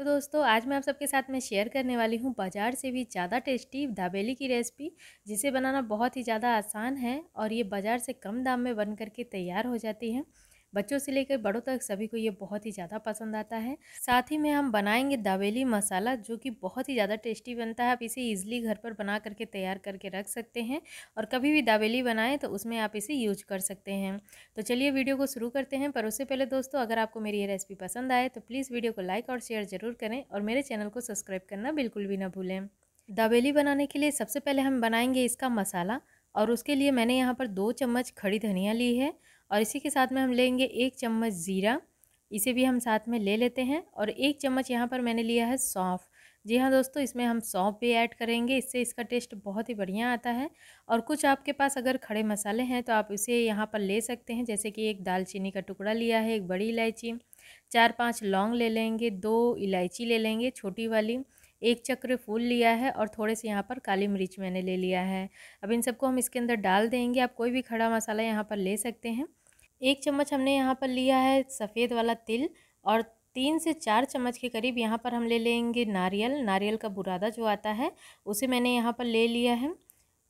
तो दोस्तों आज मैं आप सबके साथ में शेयर करने वाली हूँ बाज़ार से भी ज़्यादा टेस्टी दाबेली की रेसिपी जिसे बनाना बहुत ही ज़्यादा आसान है और ये बाज़ार से कम दाम में बन करके तैयार हो जाती है बच्चों से लेकर बड़ों तक सभी को ये बहुत ही ज़्यादा पसंद आता है साथ ही में हम बनाएंगे दावेली मसाला जो कि बहुत ही ज़्यादा टेस्टी बनता है आप इसे ईजिली घर पर बना करके तैयार करके रख सकते हैं और कभी भी दावेली बनाएं तो उसमें आप इसे यूज कर सकते हैं तो चलिए वीडियो को शुरू करते हैं पर उससे पहले दोस्तों अगर आपको मेरी ये रेसिपी पसंद आए तो प्लीज़ वीडियो को लाइक और शेयर ज़रूर करें और मेरे चैनल को सब्सक्राइब करना बिल्कुल भी ना भूलें दावेली बनाने के लिए सबसे पहले हम बनाएंगे इसका मसाला और उसके लिए मैंने यहाँ पर दो चम्मच खड़ी धनिया ली है और इसी के साथ में हम लेंगे एक चम्मच ज़ीरा इसे भी हम साथ में ले लेते हैं और एक चम्मच यहाँ पर मैंने लिया है सौंफ जी हाँ दोस्तों इसमें हम सौंफ भी ऐड करेंगे इससे इसका टेस्ट बहुत ही बढ़िया आता है और कुछ आपके पास अगर खड़े मसाले हैं तो आप इसे यहाँ पर ले सकते हैं जैसे कि एक दालचीनी का टुकड़ा लिया है एक बड़ी इलायची चार पांच लौंग ले लेंगे दो इलायची ले लेंगे छोटी वाली एक चक्र फूल लिया है और थोड़े से यहाँ पर काली मिर्च मैंने ले लिया है अब इन सबको हम इसके अंदर डाल देंगे आप कोई भी खड़ा मसाला यहाँ पर ले सकते हैं एक चम्मच हमने यहाँ पर लिया है सफ़ेद वाला तिल और तीन से चार चम्मच के करीब यहाँ पर हम ले लेंगे नारियल नारियल का बुरादा जो आता है उसे मैंने यहाँ पर ले लिया है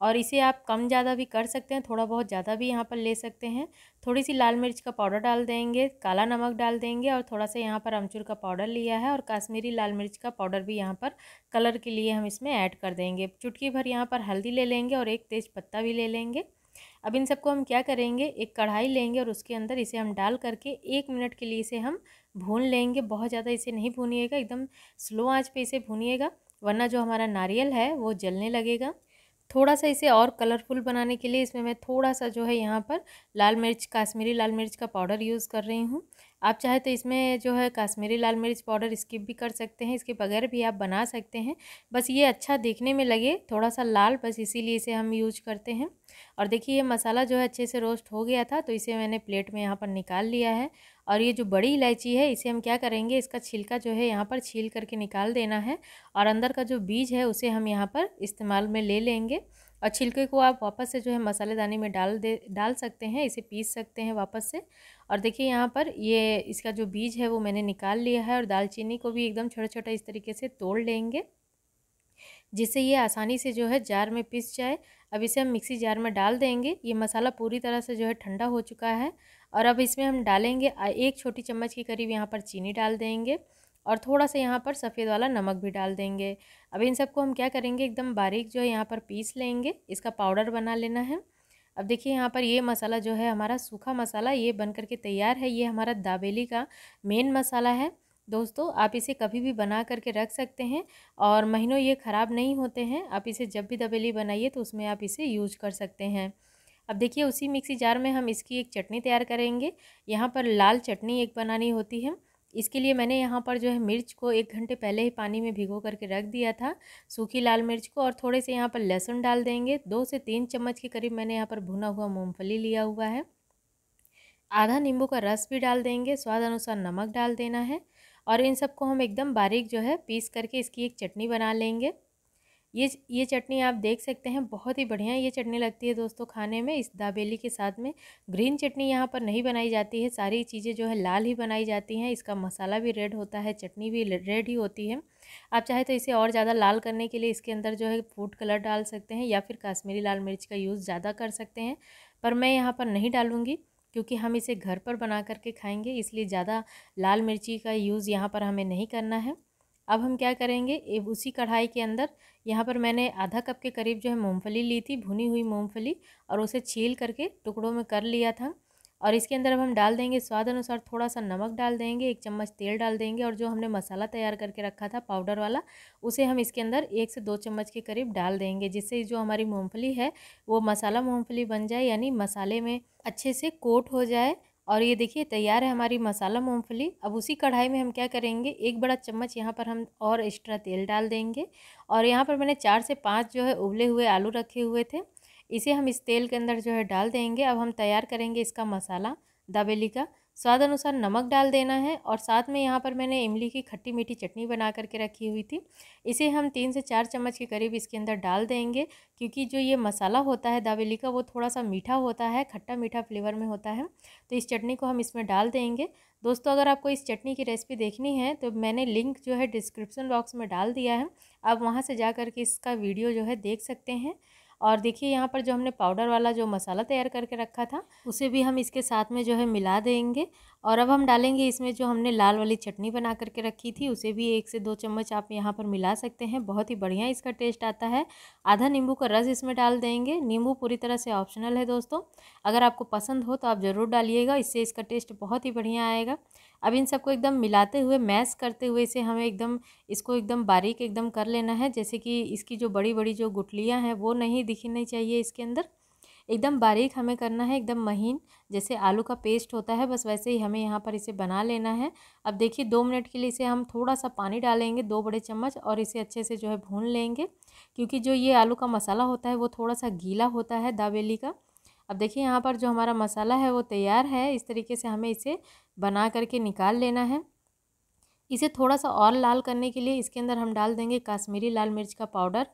और इसे आप कम ज़्यादा भी कर सकते हैं थोड़ा बहुत ज़्यादा भी यहाँ पर ले सकते हैं थोड़ी सी लाल मिर्च का पाउडर डाल देंगे काला नमक डाल देंगे और थोड़ा सा यहाँ पर अमचूर का पाउडर लिया है और काश्मीरी लाल मिर्च का पाउडर भी यहाँ पर कलर के लिए हम इसमें ऐड कर देंगे चुटकी भर यहाँ पर हल्दी ले लेंगे और एक तेज़ पत्ता भी ले लेंगे अब इन सबको हम क्या करेंगे एक कढ़ाई लेंगे और उसके अंदर इसे हम डाल करके एक मिनट के लिए इसे हम भून लेंगे बहुत ज़्यादा इसे नहीं भूनिएगा एकदम स्लो आँच पर इसे भूनिएगा वरना जो हमारा नारियल है वो जलने लगेगा थोड़ा सा इसे और कलरफुल बनाने के लिए इसमें मैं थोड़ा सा जो है यहाँ पर लाल मिर्च काश्मीरी लाल मिर्च का पाउडर यूज़ कर रही हूँ आप चाहे तो इसमें जो है कश्मीरी लाल मिर्च पाउडर स्किप भी कर सकते हैं इसके बगैर भी आप बना सकते हैं बस ये अच्छा देखने में लगे थोड़ा सा लाल बस इसीलिए इसे हम यूज करते हैं और देखिए ये मसाला जो है अच्छे से रोस्ट हो गया था तो इसे मैंने प्लेट में यहाँ पर निकाल लिया है और ये जो बड़ी इलायची है इसे हम क्या करेंगे इसका छिलका जो है यहाँ पर छील करके निकाल देना है और अंदर का जो बीज है उसे हम यहाँ पर इस्तेमाल में ले लेंगे और छिलके को आप वापस से जो है मसालेदानी में डाल दे डाल सकते हैं इसे पीस सकते हैं वापस से और देखिए यहाँ पर ये इसका जो बीज है वो मैंने निकाल लिया है और दालचीनी को भी एकदम छोटा छोटा इस तरीके से तोड़ लेंगे जिससे ये आसानी से जो है जार में पीस जाए अब इसे हम मिक्सी जार में डाल देंगे ये मसाला पूरी तरह से जो है ठंडा हो चुका है और अब इसमें हम डालेंगे एक छोटी चम्मच के करीब यहाँ पर चीनी डाल देंगे और थोड़ा सा यहाँ पर सफ़ेद वाला नमक भी डाल देंगे अब इन सबको हम क्या करेंगे एकदम बारीक जो है यहाँ पर पीस लेंगे इसका पाउडर बना लेना है अब देखिए यहाँ पर ये मसाला जो है हमारा सूखा मसाला ये बन करके तैयार है ये हमारा दाबेली का मेन मसाला है दोस्तों आप इसे कभी भी बना करके रख सकते हैं और महीनों ये ख़राब नहीं होते हैं आप इसे जब भी दबेली बनाइए तो उसमें आप इसे यूज कर सकते हैं अब देखिए उसी मिक्सी जार में हम इसकी एक चटनी तैयार करेंगे यहाँ पर लाल चटनी एक बनानी होती है इसके लिए मैंने यहाँ पर जो है मिर्च को एक घंटे पहले ही पानी में भिगो करके रख दिया था सूखी लाल मिर्च को और थोड़े से यहाँ पर लहसुन डाल देंगे दो से तीन चम्मच के करीब मैंने यहाँ पर भुना हुआ मूँगफली लिया हुआ है आधा नींबू का रस भी डाल देंगे स्वाद अनुसार नमक डाल देना है और इन सबको हम एकदम बारीक जो है पीस करके इसकी एक चटनी बना लेंगे ये ये चटनी आप देख सकते हैं बहुत ही बढ़िया ये चटनी लगती है दोस्तों खाने में इस दाबेली के साथ में ग्रीन चटनी यहाँ पर नहीं बनाई जाती है सारी चीज़ें जो है लाल ही बनाई जाती हैं इसका मसाला भी रेड होता है चटनी भी रेड ही होती है आप चाहे तो इसे और ज़्यादा लाल करने के लिए इसके अंदर जो है फूड कलर डाल सकते हैं या फिर काश्मीरी लाल मिर्च का यूज़ ज़्यादा कर सकते हैं पर मैं यहाँ पर नहीं डालूँगी क्योंकि हम इसे घर पर बना करके खाएंगे इसलिए ज़्यादा लाल मिर्ची का यूज़ यहाँ पर हमें नहीं करना है अब हम क्या करेंगे उसी कढ़ाई के अंदर यहाँ पर मैंने आधा कप के करीब जो है मूँगफली ली थी भुनी हुई मूँगफली और उसे छील करके टुकड़ों में कर लिया था और इसके अंदर अब हम डाल देंगे स्वाद अनुसार थोड़ा सा नमक डाल देंगे एक चम्मच तेल डाल देंगे और जो हमने मसाला तैयार करके रखा था पाउडर वाला उसे हम इसके अंदर एक से दो चम्मच के करीब डाल देंगे जिससे जो हमारी मूँगफली है वो मसाला मूँगफली बन जाए यानी मसाले में अच्छे से कोट हो जाए और ये देखिए तैयार है हमारी मसाला मूंगफली अब उसी कढ़ाई में हम क्या करेंगे एक बड़ा चम्मच यहाँ पर हम और एक्स्ट्रा तेल डाल देंगे और यहाँ पर मैंने चार से पाँच जो है उबले हुए आलू रखे हुए थे इसे हम इस तेल के अंदर जो है डाल देंगे अब हम तैयार करेंगे इसका मसाला दाबेली का स्वाद अनुसार नमक डाल देना है और साथ में यहाँ पर मैंने इमली की खट्टी मीठी चटनी बना करके रखी हुई थी इसे हम तीन से चार चम्मच के करीब इसके अंदर डाल देंगे क्योंकि जो ये मसाला होता है दाबेली का वो थोड़ा सा मीठा होता है खट्टा मीठा फ्लेवर में होता है तो इस चटनी को हम इसमें डाल देंगे दोस्तों अगर आपको इस चटनी की रेसिपी देखनी है तो मैंने लिंक जो है डिस्क्रिप्सन बॉक्स में डाल दिया है आप वहाँ से जा कर के इसका वीडियो जो है देख सकते हैं और देखिए यहाँ पर जो हमने पाउडर वाला जो मसाला तैयार करके रखा था उसे भी हम इसके साथ में जो है मिला देंगे और अब हम डालेंगे इसमें जो हमने लाल वाली चटनी बना करके रखी थी उसे भी एक से दो चम्मच आप यहाँ पर मिला सकते हैं बहुत ही बढ़िया इसका टेस्ट आता है आधा नींबू का रस इसमें डाल देंगे नींबू पूरी तरह से ऑप्शनल है दोस्तों अगर आपको पसंद हो तो आप ज़रूर डालिएगा इससे इसका टेस्ट बहुत ही बढ़िया आएगा अब इन सबको एकदम मिलाते हुए मैश करते हुए इसे हमें एकदम इसको एकदम बारीक एकदम कर लेना है जैसे कि इसकी जो बड़ी बड़ी जो गुटलियाँ हैं वो नहीं दिखनी चाहिए इसके अंदर एकदम बारीक हमें करना है एकदम महीन जैसे आलू का पेस्ट होता है बस वैसे ही हमें यहाँ पर इसे बना लेना है अब देखिए दो मिनट के लिए इसे हम थोड़ा सा पानी डालेंगे दो बड़े चम्मच और इसे अच्छे से जो है भून लेंगे क्योंकि जो ये आलू का मसाला होता है वो थोड़ा सा गीला होता है दावेली का अब देखिए यहाँ पर जो हमारा मसाला है वो तैयार है इस तरीके से हमें इसे बना करके निकाल लेना है इसे थोड़ा सा और लाल करने के लिए इसके अंदर हम डाल देंगे काश्मीरी लाल मिर्च का पाउडर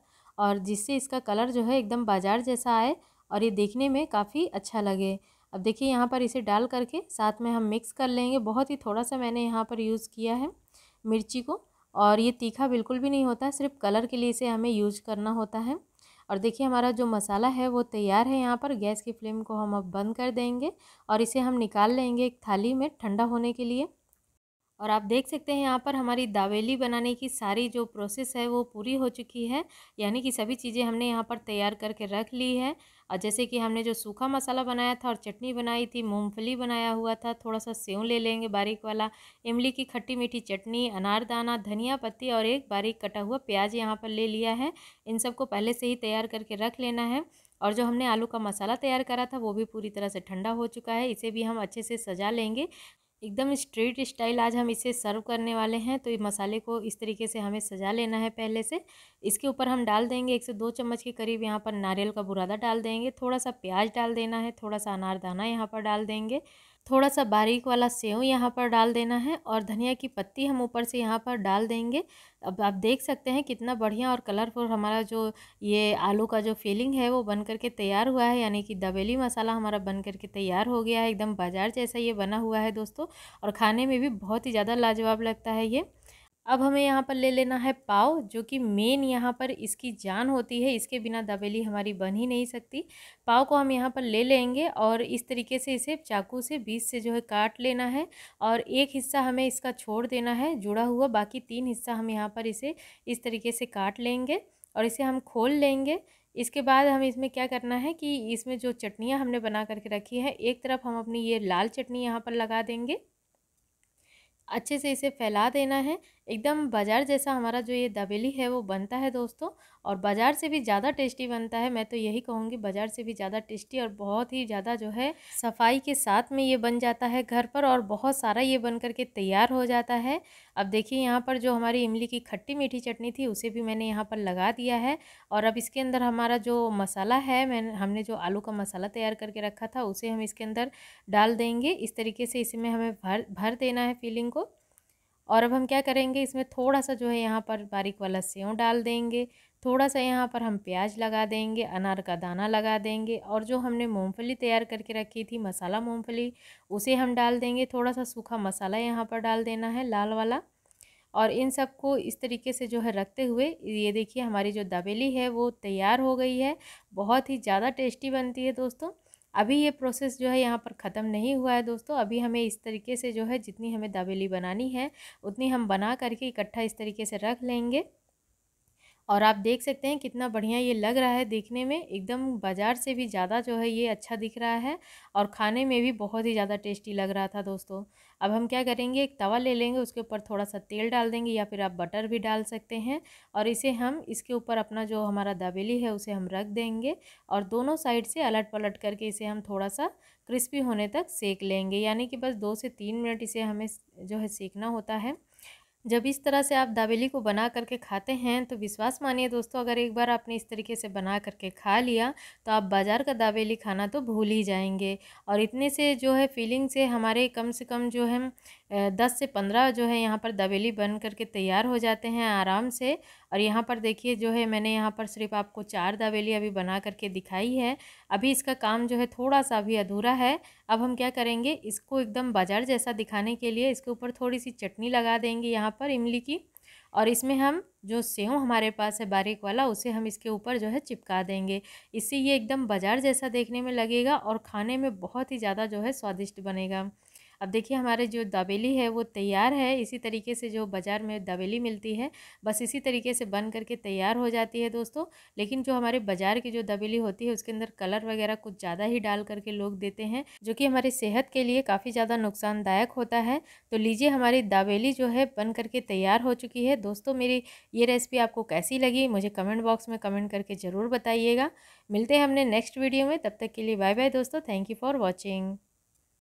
और जिससे इसका कलर जो है एकदम बाजार जैसा आए और ये देखने में काफ़ी अच्छा लगे अब देखिए यहाँ पर इसे डाल करके साथ में हम मिक्स कर लेंगे बहुत ही थोड़ा सा मैंने यहाँ पर यूज़ किया है मिर्ची को और ये तीखा बिल्कुल भी नहीं होता सिर्फ कलर के लिए इसे हमें यूज करना होता है और देखिए हमारा जो मसाला है वो तैयार है यहाँ पर गैस की फ्लेम को हम अब बंद कर देंगे और इसे हम निकाल लेंगे एक थाली में ठंडा होने के लिए और आप देख सकते हैं यहाँ पर हमारी दावेली बनाने की सारी जो प्रोसेस है वो पूरी हो चुकी है यानी कि सभी चीज़ें हमने यहाँ पर तैयार करके रख ली है और जैसे कि हमने जो सूखा मसाला बनाया था और चटनी बनाई थी मूंगफली बनाया हुआ था थोड़ा सा सेव ले लेंगे बारीक वाला इमली की खट्टी मीठी चटनी अनारदाना धनिया पत्ती और एक बारीक कटा हुआ प्याज यहाँ पर ले लिया है इन सबको पहले से ही तैयार करके रख लेना है और जो हमने आलू का मसाला तैयार करा था वो भी पूरी तरह से ठंडा हो चुका है इसे भी हम अच्छे से सजा लेंगे एकदम स्ट्रीट स्टाइल आज हम इसे सर्व करने वाले हैं तो ये मसाले को इस तरीके से हमें सजा लेना है पहले से इसके ऊपर हम डाल देंगे एक से दो चम्मच के करीब यहाँ पर नारियल का बुरादा डाल देंगे थोड़ा सा प्याज डाल देना है थोड़ा सा अनारदाना यहाँ पर डाल देंगे थोड़ा सा बारीक वाला सेव यहाँ पर डाल देना है और धनिया की पत्ती हम ऊपर से यहाँ पर डाल देंगे अब आप देख सकते हैं कितना बढ़िया और कलरफुल हमारा जो ये आलू का जो फीलिंग है वो बन करके तैयार हुआ है यानी कि दबेली मसाला हमारा बन करके तैयार हो गया है एकदम बाजार जैसा ये बना हुआ है दोस्तों और खाने में भी बहुत ही ज़्यादा लाजवाब लगता है ये अब हमें यहाँ पर ले लेना है पाव जो कि मेन यहाँ पर इसकी जान होती है इसके बिना दबेली हमारी बन ही नहीं सकती पाव को हम यहाँ पर ले लेंगे और इस तरीके से इसे चाकू से बीच से जो है काट लेना है और एक हिस्सा हमें इसका छोड़ देना है जुड़ा हुआ बाकी तीन हिस्सा हम यहाँ पर इसे इस तरीके से काट लेंगे और इसे हम खोल लेंगे इसके बाद हम इसमें क्या करना है कि इसमें जो चटनियाँ हमने बना करके रखी है एक तरफ हम अपनी ये लाल चटनी यहाँ पर लगा देंगे अच्छे से इसे फैला देना है एकदम बाज़ार जैसा हमारा जो ये दबेली है वो बनता है दोस्तों और बाज़ार से भी ज़्यादा टेस्टी बनता है मैं तो यही कहूँगी बाज़ार से भी ज़्यादा टेस्टी और बहुत ही ज़्यादा जो है सफाई के साथ में ये बन जाता है घर पर और बहुत सारा ये बन करके तैयार हो जाता है अब देखिए यहाँ पर जो हमारी इमली की खट्टी मीठी चटनी थी उसे भी मैंने यहाँ पर लगा दिया है और अब इसके अंदर हमारा जो मसाला है मैंने हमने जो आलू का मसाला तैयार करके रखा था उसे हम इसके अंदर डाल देंगे इस तरीके से इसमें हमें भर भर देना है फीलिंग को और अब हम क्या करेंगे इसमें थोड़ा सा जो है यहाँ पर बारीक वाला सेव डाल देंगे थोड़ा सा यहाँ पर हम प्याज लगा देंगे अनार का दाना लगा देंगे और जो हमने मूंगफली तैयार करके रखी थी मसाला मूंगफली उसे हम डाल देंगे थोड़ा सा सूखा मसाला यहाँ पर डाल देना है लाल वाला और इन सबको इस तरीके से जो है रखते हुए ये देखिए हमारी जो दबेली है वो तैयार हो गई है बहुत ही ज़्यादा टेस्टी बनती है दोस्तों अभी ये प्रोसेस जो है यहाँ पर ख़त्म नहीं हुआ है दोस्तों अभी हमें इस तरीके से जो है जितनी हमें दाबेली बनानी है उतनी हम बना करके इकट्ठा इस तरीके से रख लेंगे और आप देख सकते हैं कितना बढ़िया ये लग रहा है देखने में एकदम बाज़ार से भी ज़्यादा जो है ये अच्छा दिख रहा है और खाने में भी बहुत ही ज़्यादा टेस्टी लग रहा था दोस्तों अब हम क्या करेंगे एक तवा ले लेंगे उसके ऊपर थोड़ा सा तेल डाल देंगे या फिर आप बटर भी डाल सकते हैं और इसे हम इसके ऊपर अपना जो हमारा दबेली है उसे हम रख देंगे और दोनों साइड से अलट पलट करके इसे हम थोड़ा सा क्रिस्पी होने तक सेक लेंगे यानी कि बस दो से तीन मिनट इसे हमें जो है सेकना होता है जब इस तरह से आप दाबेली को बना करके खाते हैं तो विश्वास मानिए दोस्तों अगर एक बार आपने इस तरीके से बना करके खा लिया तो आप बाज़ार का दाबेली खाना तो भूल ही जाएंगे और इतने से जो है फीलिंग से हमारे कम से कम जो है दस से पंद्रह जो है यहाँ पर दाबेली बन करके तैयार हो जाते हैं आराम से और यहाँ पर देखिए जो है मैंने यहाँ पर सिर्फ आपको चार दावेली अभी बना करके दिखाई है अभी इसका काम जो है थोड़ा सा अभी अधूरा है अब हम क्या करेंगे इसको एकदम बाजार जैसा दिखाने के लिए इसके ऊपर थोड़ी सी चटनी लगा देंगे यहाँ पर इमली की और इसमें हम जो सेव हमारे पास है बारीक वाला उसे हम इसके ऊपर जो है चिपका देंगे इससे ये एकदम बाजार जैसा देखने में लगेगा और खाने में बहुत ही ज़्यादा जो है स्वादिष्ट बनेगा अब देखिए हमारे जो दबेली है वो तैयार है इसी तरीके से जो बाज़ार में दबेली मिलती है बस इसी तरीके से बन करके तैयार हो जाती है दोस्तों लेकिन जो हमारे बाज़ार की जो दबेली होती है उसके अंदर कलर वगैरह कुछ ज़्यादा ही डाल करके लोग देते हैं जो कि हमारी सेहत के लिए काफ़ी ज़्यादा नुकसानदायक होता है तो लीजिए हमारी दाबेली जो है बन करके तैयार हो चुकी है दोस्तों मेरी ये रेसिपी आपको कैसी लगी मुझे कमेंट बॉक्स में कमेंट करके ज़रूर बताइएगा मिलते हैं हमने नेक्स्ट वीडियो में तब तक के लिए बाय बाय दोस्तों थैंक यू फॉर वॉचिंग